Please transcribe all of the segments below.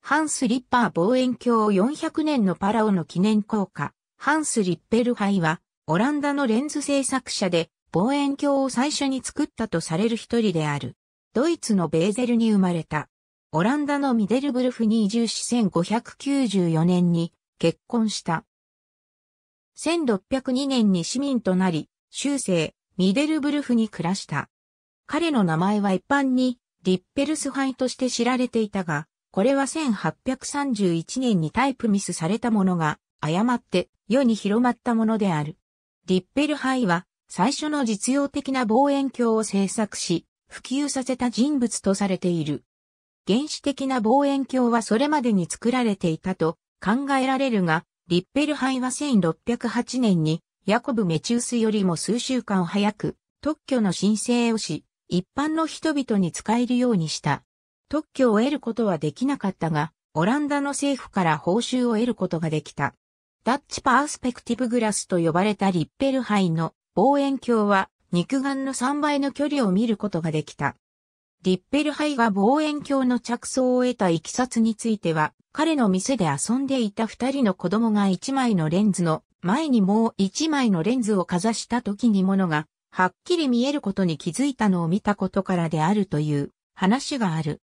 ハンス・リッパー望遠鏡400年のパラオの記念硬貨、ハンス・リッペルハイは、オランダのレンズ製作者で、望遠鏡を最初に作ったとされる一人である。ドイツのベーゼルに生まれた。オランダのミデルブルフに移住し1594年に結婚した。1602年に市民となり、終生、ミデルブルフに暮らした。彼の名前は一般に、リッペルスハイとして知られていたが、これは1831年にタイプミスされたものが、誤って世に広まったものである。リッペルハイは、最初の実用的な望遠鏡を制作し、普及させた人物とされている。原始的な望遠鏡はそれまでに作られていたと考えられるが、リッペルハイは1608年にヤコブ・メチウスよりも数週間早く特許の申請をし、一般の人々に使えるようにした。特許を得ることはできなかったが、オランダの政府から報酬を得ることができた。ダッチパースペクティブグラスと呼ばれたリッペルハイの望遠鏡は肉眼の3倍の距離を見ることができた。リッペルハイが望遠鏡の着想を得た行きさつについては、彼の店で遊んでいた二人の子供が一枚のレンズの前にもう一枚のレンズをかざした時にものがはっきり見えることに気づいたのを見たことからであるという話がある。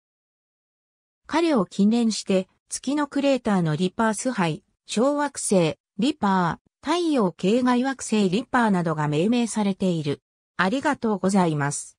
彼を記念して、月のクレーターのリパース杯、小惑星、リパー、太陽系外惑星リパーなどが命名されている。ありがとうございます。